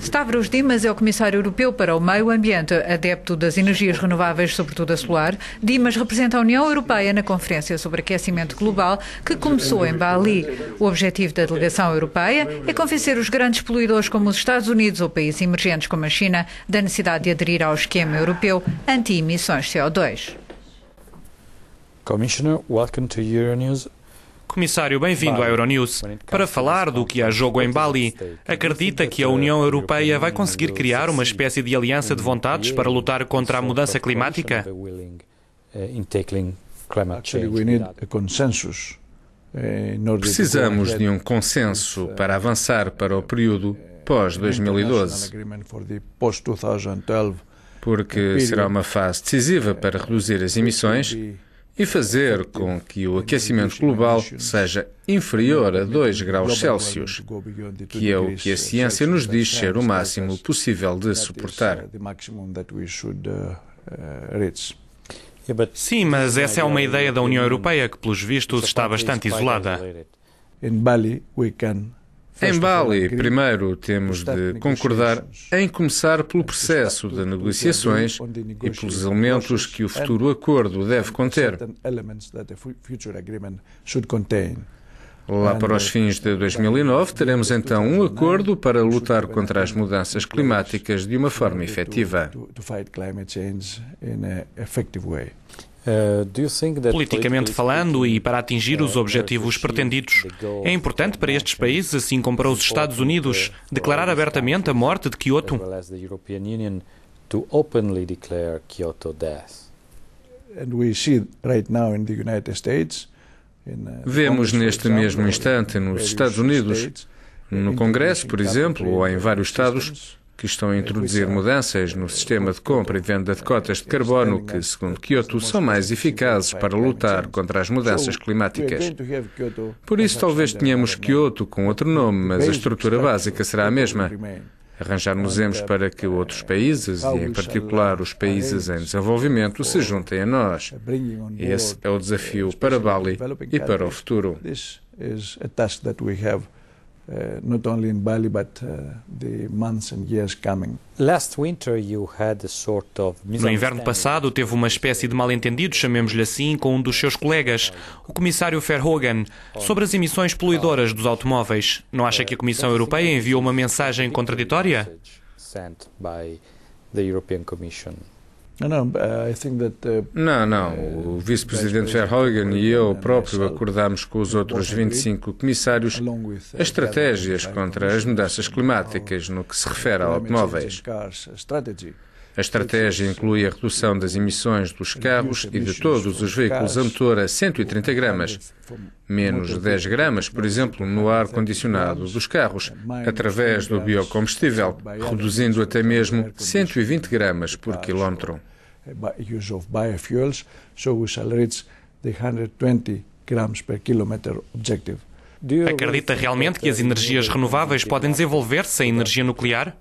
Stavros Dimas é o Comissário Europeu para o Meio Ambiente, adepto das energias renováveis, sobretudo a solar. Dimas representa a União Europeia na Conferência sobre Aquecimento Global, que começou em Bali. O objetivo da delegação europeia é convencer os grandes poluidores, como os Estados Unidos ou países emergentes como a China, da necessidade de aderir ao esquema europeu anti-emissões CO2. Commissioner, welcome to Euronews Comissário, bem-vindo à Euronews. Para falar do que há é jogo em Bali, acredita que a União Europeia vai conseguir criar uma espécie de aliança de vontades para lutar contra a mudança climática? Eh, eh, Precisamos de um consenso eh, para avançar para o período pós-2012, porque será uma fase decisiva para reduzir as emissões e fazer com que o aquecimento global seja inferior a 2 graus Celsius, que é o que a ciência nos diz ser o máximo possível de suportar. Sim, mas essa é uma ideia da União Europeia que, pelos vistos, está bastante isolada. Em Bali, em Bali, primeiro temos de concordar em começar pelo processo de negociações e pelos elementos que o futuro acordo deve conter. Lá para os uh, fins de 2009, teremos então um acordo para lutar contra as mudanças climáticas de uma forma efetiva. Uh, Politicamente falando e para uh, atingir os uh, objetivos pretendidos, é importante para estes países, assim como para os Estados Unidos, declarar abertamente a morte de Kyoto? Vemos neste mesmo instante nos Estados Unidos, no Congresso, por exemplo, ou em vários estados, que estão a introduzir mudanças no sistema de compra e venda de cotas de carbono, que, é segundo Kyoto, são mais eficazes para lutar contra as mudanças climáticas. Por isso, talvez tenhamos né? Kyoto com outro nome, mas a estrutura básica será a mesma. Arranjarmos nos para que outros países, e em particular os países em desenvolvimento, se juntem a nós. Esse é o desafio para Bali e para o futuro. This is a task that we have Uh, not only in Bali but uh, the months and years coming. No inverno passado teve uma espécie de mal-entendido, chamemos-lhe assim, com um dos seus colegas, o comissário Verhoeven, sobre as emissões poluidoras dos automóveis. Não acha que a Comissão Europeia enviou uma mensagem contraditória? Sent by the European Commission. Não, não. Eh, eh, eh, o vice-presidente Verhoeven e eu próprio acordámos com os outros 25 comissários as estratégias contra as mudanças climáticas no que se refere a automóveis. A estratégia inclui a redução das emissões dos carros e de todos os veículos a motor a 130 gramas, menos 10 gramas, por exemplo, no ar-condicionado dos carros, através do biocombustível, reduzindo até mesmo 120 gramas por quilómetro. Acredita realmente que as energias renováveis podem desenvolver-se em energia nuclear?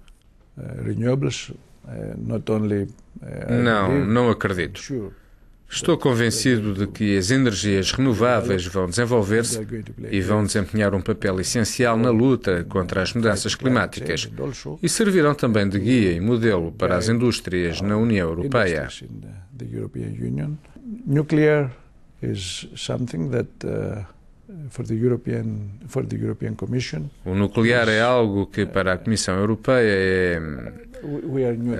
Uh, eh, eh, não, não acredito. Estou convencido de que as energias renováveis vão desenvolver-se e vão desempenhar um papel essencial na luta contra as mudanças climáticas e servirão também de guia e modelo para as indústrias na União uh, Europeia. Nuclear is something that uh, o nuclear é algo que para a uh, Comissão Europeia é hum,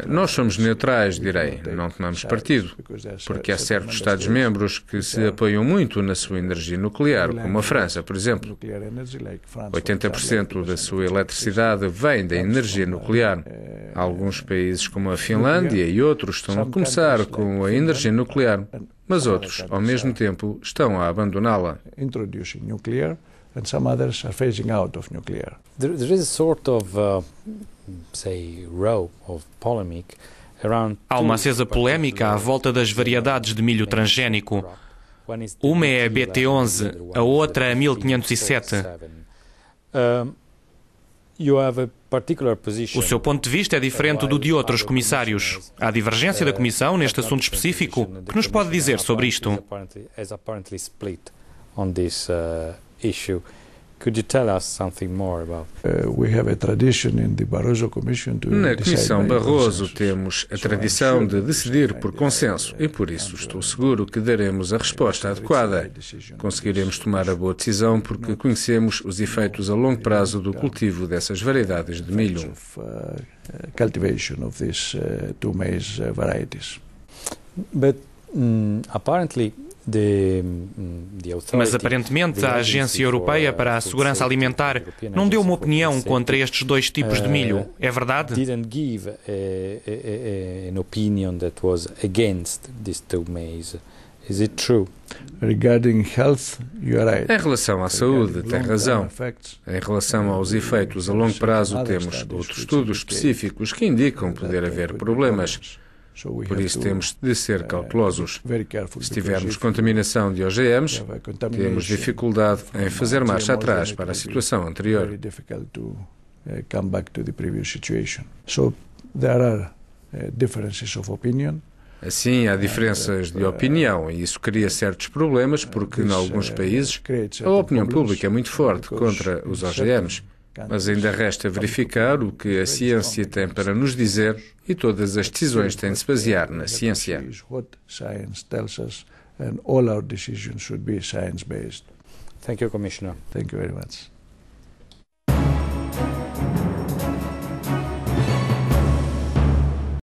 nós somos neutrais, direi, não tomamos partido, porque há certos Estados-membros que se apoiam muito na sua energia nuclear, como a França, por exemplo. 80% da sua eletricidade vem da energia nuclear. Alguns países, como a Finlândia e outros, estão a começar com a energia nuclear, mas outros, ao mesmo tempo, estão a abandoná-la and some others are phasing out of nuclear. there, there is a sort of, uh, say, row of polemic Há uma acesa polémica à volta das variedades de milho transgénico. Uma é a BT11, a outra é a 1507. O seu ponto de vista é diferente do de outros comissários. Há divergência da uh, Comissão neste assunto específico. O que nos pode dizer sobre isto? issue. Could you tell us something more about? Na Comissão Barroso temos a tradição de decidir por consenso e por isso estou uh, seguro que daremos a resposta adequada. Conseguiremos tomar a boa decisão porque conhecemos os efeitos a longo prazo do cultivo dessas variedades de milho. Uh, uh, cultivation of these two maize varieties. But mm, apparently de, hum, de Mas aparentemente a Agência Europeia para a Segurança Alimentar não deu uma opinião contra estes dois tipos de milho, eh, é verdade? Em relação à saúde, tem razão. Em relação uh, aos efeitos a longo prazo, temos outros estudos específicos que indicam poder haver problemas. Por isso temos de ser eh, cautelosos. Se tivermos contaminação de OGMs, temos dificuldade em fazer marcha atrás para a situação anterior. Eh, eh, assim, há diferenças de opinião e isso cria certos problemas porque, em alguns países, a opinião pública é muito forte contra os OGMs. Mas ainda resta verificar o que a ciência tem para nos dizer e todas as decisões têm de se basear na ciência. Thank you, Commissioner. Thank you very much.